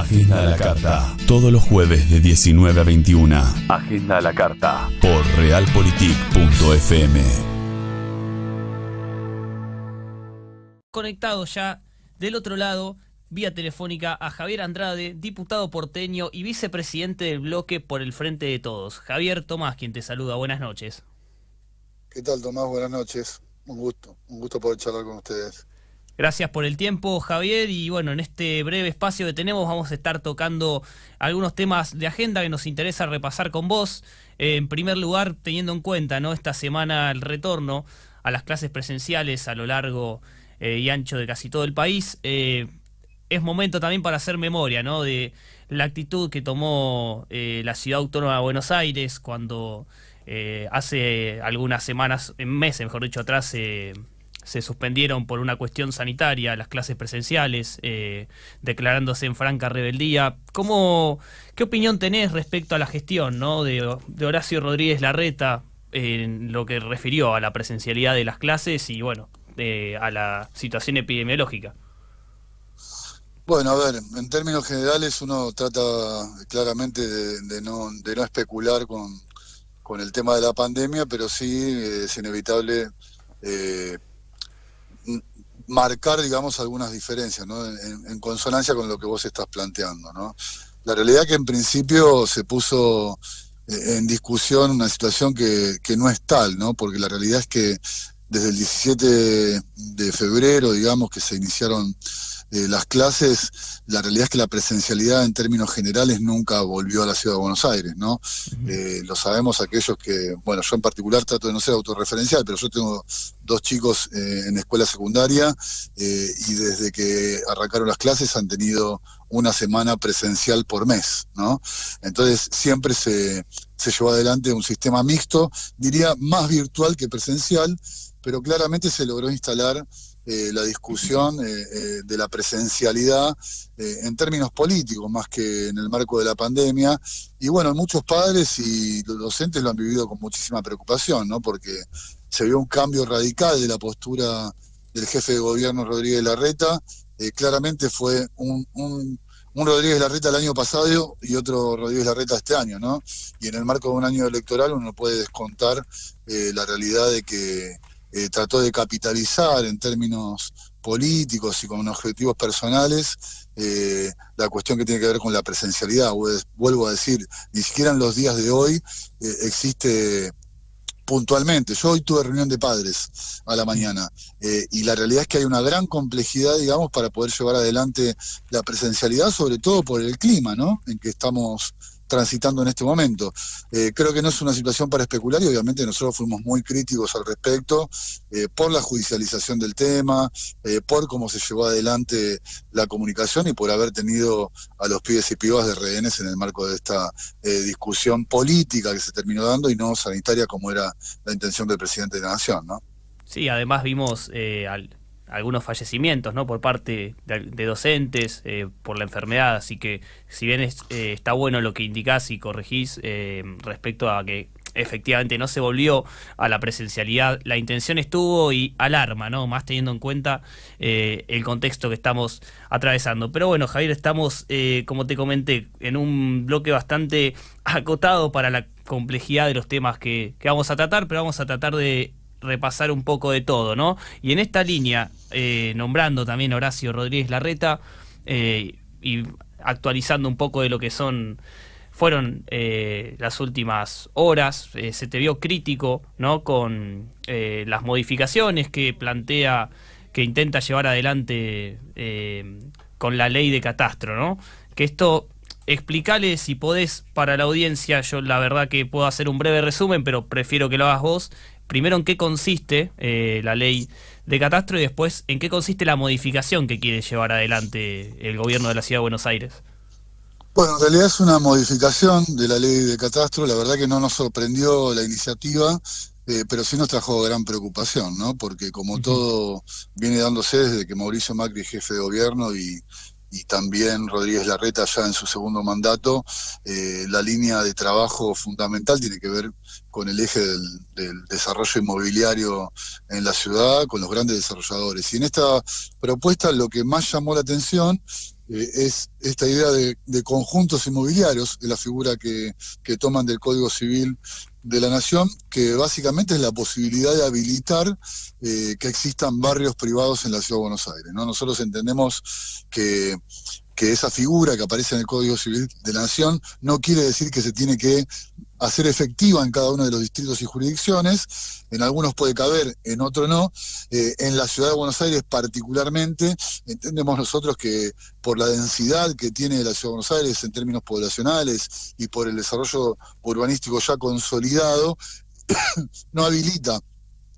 Agenda de la Carta. Todos los jueves de 19 a 21. Agenda de la Carta. Por realpolitik.fm. Conectado ya del otro lado, vía telefónica, a Javier Andrade, diputado porteño y vicepresidente del bloque por el Frente de Todos. Javier Tomás, quien te saluda. Buenas noches. ¿Qué tal, Tomás? Buenas noches. Un gusto. Un gusto poder charlar con ustedes. Gracias por el tiempo, Javier. Y bueno, en este breve espacio que tenemos vamos a estar tocando algunos temas de agenda que nos interesa repasar con vos. Eh, en primer lugar, teniendo en cuenta ¿no? esta semana el retorno a las clases presenciales a lo largo eh, y ancho de casi todo el país, eh, es momento también para hacer memoria de la actitud que tomó la ciudad autónoma de Buenos Aires cuando hace algunas semanas, meses mejor dicho, atrás se suspendieron por una cuestión sanitaria las clases presenciales, eh, declarándose en franca rebeldía. ¿Cómo, ¿Qué opinión tenés respecto a la gestión ¿no? de, Horacio Rodríguez Larreta en lo que refirió a la presencialidad de las clases y bueno, a la situación epidemiológica? Bueno, a ver, en términos generales uno trata claramente de, no, especular con, con, el tema de la pandemia, pero sí eh, es inevitable eh, marcar, digamos, algunas diferencias, En, consonancia con lo que vos estás planteando, ¿no? La realidad que en principio se puso eh, en discusión una situación que, que no es tal, ¿no? Porque la realidad es que desde el 17 de febrero, digamos, que se iniciaron eh, las clases, la realidad es que la presencialidad en términos generales nunca volvió a la ciudad de Buenos Aires, ¿no? Eh, lo sabemos aquellos que, bueno, yo en particular trato de no ser autorreferencial, pero yo tengo dos chicos eh, en escuela secundaria y desde que arrancaron las clases han tenido una semana presencial por mes, ¿no? Entonces siempre se, se llevó adelante un sistema mixto, diría más virtual que presencial, pero claramente se logró instalar eh, la discusión eh, eh, de la presencialidad en términos políticos, más que en el marco de la pandemia. Y bueno, muchos padres y docentes lo han vivido con muchísima preocupación, ¿no? Porque se vio un cambio radical de la postura del jefe de gobierno Rodríguez Larreta. claramente fue un, Rodríguez Larreta el año pasado y otro Rodríguez Larreta este año, ¿no? Y en el marco de un año electoral uno puede descontar la realidad de que eh, trató de capitalizar en términos políticos y con objetivos personales eh, la cuestión que tiene que ver con la presencialidad. Vuelvo a decir, ni siquiera en los días de hoy eh, existe puntualmente. Yo hoy tuve reunión de padres a la mañana y la realidad es que hay una gran complejidad, digamos, para poder llevar adelante la presencialidad, sobre todo por el clima, En que estamos transitando en este momento. Eh, creo que no es una situación para especular y obviamente nosotros fuimos muy críticos al respecto eh, por la judicialización del tema, eh, por cómo se llevó adelante la comunicación y por haber tenido a los pibes y pibas de rehenes en el marco de esta discusión política que se terminó dando y no sanitaria como era la intención del presidente de la Nación. ¿no? Sí, además vimos al algunos fallecimientos no por parte de, docentes eh, por la enfermedad así que si bien eh, está bueno lo que indicás y corregís eh, respecto a que efectivamente no se volvió a la presencialidad la intención estuvo y alarma no más teniendo en cuenta el contexto que estamos atravesando pero bueno Javier estamos como te comenté en un bloque bastante acotado para la complejidad de los temas que vamos a tratar pero vamos a tratar de repasar un poco de todo, ¿no? Y en esta línea, eh, nombrando también Horacio Rodríguez Larreta eh, y actualizando un poco de lo que son fueron eh, las últimas horas, se te vio crítico, ¿no? Con las modificaciones que plantea, que intenta llevar adelante con la ley de catastro, ¿no? Que esto explicale si podés para la audiencia, yo la verdad que puedo hacer un breve resumen, pero prefiero que lo hagas vos, primero en qué consiste eh, la ley de catastro y después en qué consiste la modificación que quiere llevar adelante el gobierno de la Ciudad de Buenos Aires. Bueno, en realidad es una modificación de la ley de catastro, la verdad que no nos sorprendió la iniciativa, eh, pero sí nos trajo gran preocupación, ¿no? Porque como todo viene dándose desde que Mauricio Macri es jefe de gobierno y y también Rodríguez Larreta ya en su segundo mandato, eh, la línea de trabajo fundamental tiene que ver con el eje del, desarrollo inmobiliario en la ciudad, con los grandes desarrolladores. Y en esta propuesta lo que más llamó la atención eh, es esta idea de, conjuntos inmobiliarios, es la figura que, que toman del Código Civil de la Nación, que básicamente es la posibilidad de habilitar eh, que existan barrios privados en la Ciudad de Buenos Aires. ¿no? Nosotros entendemos que que esa figura que aparece en el Código Civil de la Nación no quiere decir que se tiene que hacer efectiva en cada uno de los distritos y jurisdicciones, en algunos puede caber, en otros no. Eh, en la ciudad de Buenos Aires particularmente, entendemos nosotros que por la densidad que tiene la ciudad de Buenos Aires en términos poblacionales y por el desarrollo urbanístico ya consolidado, no habilita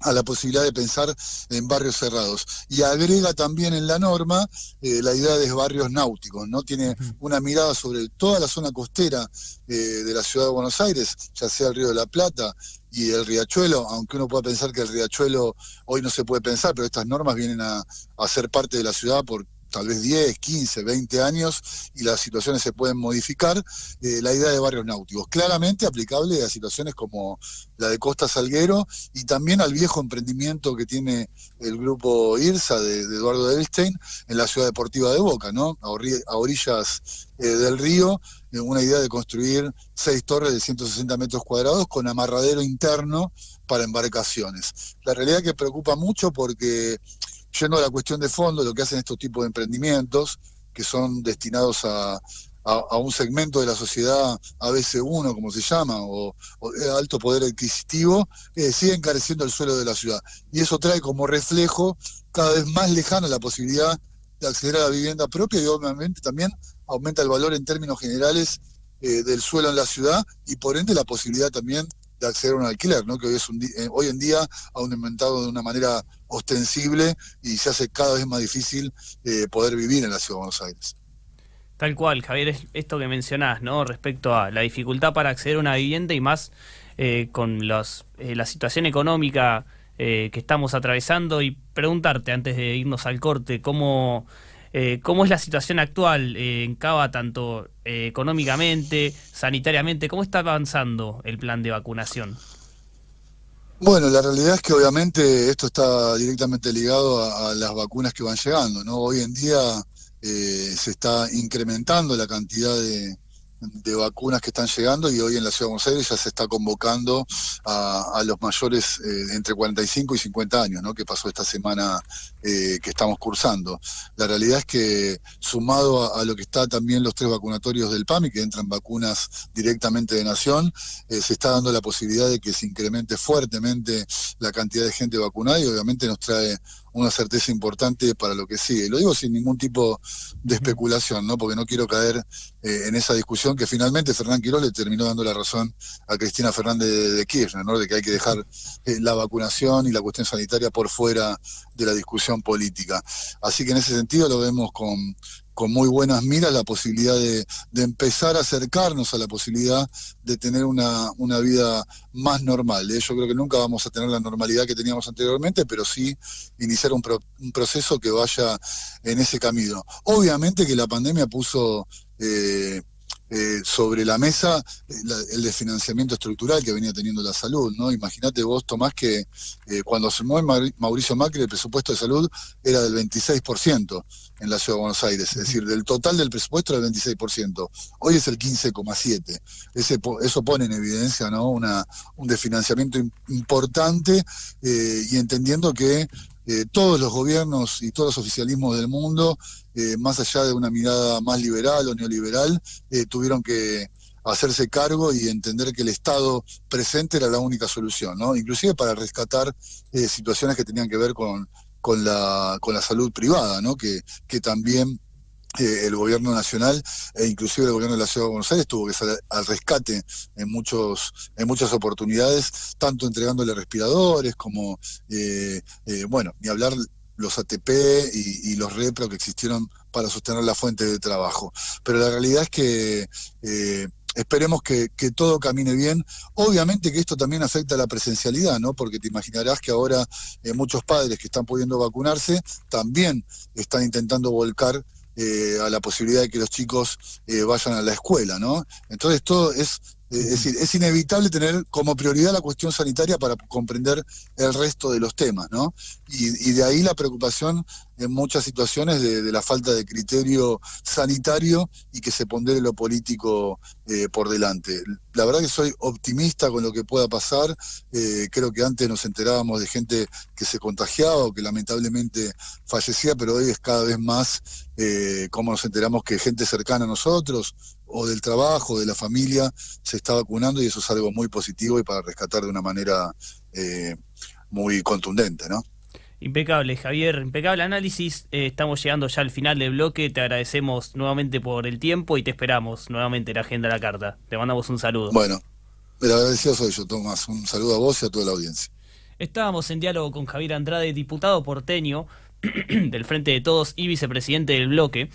a la posibilidad de pensar en barrios cerrados. Y agrega también en la norma eh, la idea de barrios náuticos, ¿no? Tiene una mirada sobre toda la zona costera eh, de la ciudad de Buenos Aires, ya sea el Río de la Plata y el Riachuelo, aunque uno pueda pensar que el Riachuelo hoy no se puede pensar, pero estas normas vienen a, hacer ser parte de la ciudad porque tal vez 10, 15, 20 años y las situaciones se pueden modificar, eh, la idea de barrios náuticos, claramente aplicable a situaciones como la de Costa Salguero y también al viejo emprendimiento que tiene el grupo IRSA de, Eduardo Delstein en la ciudad deportiva de Boca, ¿no? A, orillas eh, del río, eh, una idea de construir seis torres de 160 metros cuadrados con amarradero interno para embarcaciones. La realidad que preocupa mucho porque Yendo a la cuestión de fondo, lo que hacen estos tipos de emprendimientos, que son destinados a, un segmento de la sociedad, ABC1, como se llama, o, alto poder adquisitivo, eh, sigue encareciendo el suelo de la ciudad. Y eso trae como reflejo cada vez más lejana la posibilidad de acceder a la vivienda propia y obviamente también aumenta el valor en términos generales eh, del suelo en la ciudad y por ende la posibilidad también de acceder a un alquiler, ¿no? que hoy, es un, eh, hoy en día ha aumentado de una manera ostensible y se hace cada vez más difícil eh, poder vivir en la Ciudad de Buenos Aires. Tal cual, Javier, esto que mencionás, ¿no? Respecto a la dificultad para acceder a una vivienda y más eh, con los, la situación económica que estamos atravesando y preguntarte antes de irnos al corte, ¿cómo eh, ¿Cómo es la situación actual eh, en Cava, tanto eh, económicamente, sanitariamente? ¿Cómo está avanzando el plan de vacunación? Bueno, la realidad es que obviamente esto está directamente ligado a, las vacunas que van llegando, Hoy en día se está incrementando la cantidad de, de vacunas que están llegando y hoy en la Ciudad de Buenos Aires ya se está convocando a, los mayores eh, entre 45 y 50 años, ¿no? que pasó esta semana eh, que estamos cursando. La realidad es que sumado a, lo que está también los tres vacunatorios del PAMI, que entran vacunas directamente de Nación, eh, se está dando la posibilidad de que se incremente fuertemente la cantidad de gente vacunada y obviamente nos trae una certeza importante para lo que sigue. Lo digo sin ningún tipo de especulación, ¿no? Porque no quiero caer eh, en esa discusión que finalmente Fernán Quiroz le terminó dando la razón a Cristina Fernández de, Kirchner, ¿no? De que hay que dejar eh, la vacunación y la cuestión sanitaria por fuera de la discusión política. Así que en ese sentido lo vemos con, con muy buenas miras la posibilidad de, empezar a acercarnos a la posibilidad de tener una, una vida más normal. ¿eh? Yo creo que nunca vamos a tener la normalidad que teníamos anteriormente, pero sí iniciar un, proceso que vaya en ese camino. Obviamente que la pandemia puso... Eh, eh, sobre la mesa eh, el desfinanciamiento estructural que venía teniendo la salud. ¿no? Imagínate vos, Tomás, que eh, cuando cuando mueve Mauricio Macri el presupuesto de salud era del 26% en la Ciudad de Buenos Aires, es decir, del total del presupuesto era del 26%, hoy es el 15,7%. Eso pone en evidencia ¿no? Una, un desfinanciamiento importante y entendiendo que eh, todos los gobiernos y todos los oficialismos del mundo, eh, más allá de una mirada más liberal o neoliberal, eh, tuvieron que hacerse cargo y entender que el Estado presente era la única solución, ¿no? Inclusive para rescatar situaciones que tenían que ver con, con, la, con la salud privada, ¿no? Que, que también el gobierno nacional e inclusive el gobierno de la Ciudad de Buenos Aires tuvo que salir al rescate en muchos en muchas oportunidades, tanto entregándole respiradores como eh, eh, bueno, ni hablar los ATP y, los repro que existieron para sostener la fuente de trabajo. Pero la realidad es que eh, esperemos que, que, todo camine bien. Obviamente que esto también afecta a la presencialidad, ¿no? Porque te imaginarás que ahora eh, muchos padres que están pudiendo vacunarse también están intentando volcar eh, a la posibilidad de que los chicos eh, vayan a la escuela, ¿no? Entonces todo es eh, es decir, es inevitable tener como prioridad la cuestión sanitaria para comprender el resto de los temas, ¿no? Y, de ahí la preocupación en muchas situaciones de, la falta de criterio sanitario y que se pondere lo político eh, por delante. La verdad que soy optimista con lo que pueda pasar. Eh, creo que antes nos enterábamos de gente que se contagiaba o que lamentablemente fallecía, pero hoy es cada vez más como nos enteramos que gente cercana a nosotros o del trabajo, de la familia, se está vacunando y eso es algo muy positivo y para rescatar de una manera eh, muy contundente, ¿no? Impecable, Javier, impecable análisis. Eh, estamos llegando ya al final del bloque. Te agradecemos nuevamente por el tiempo y te esperamos nuevamente en la agenda de la carta. Te mandamos un saludo. Bueno, el agradecido soy yo, Tomás. Un saludo a vos y a toda la audiencia. Estábamos en diálogo con Javier Andrade, diputado porteño del Frente de Todos y vicepresidente del bloque.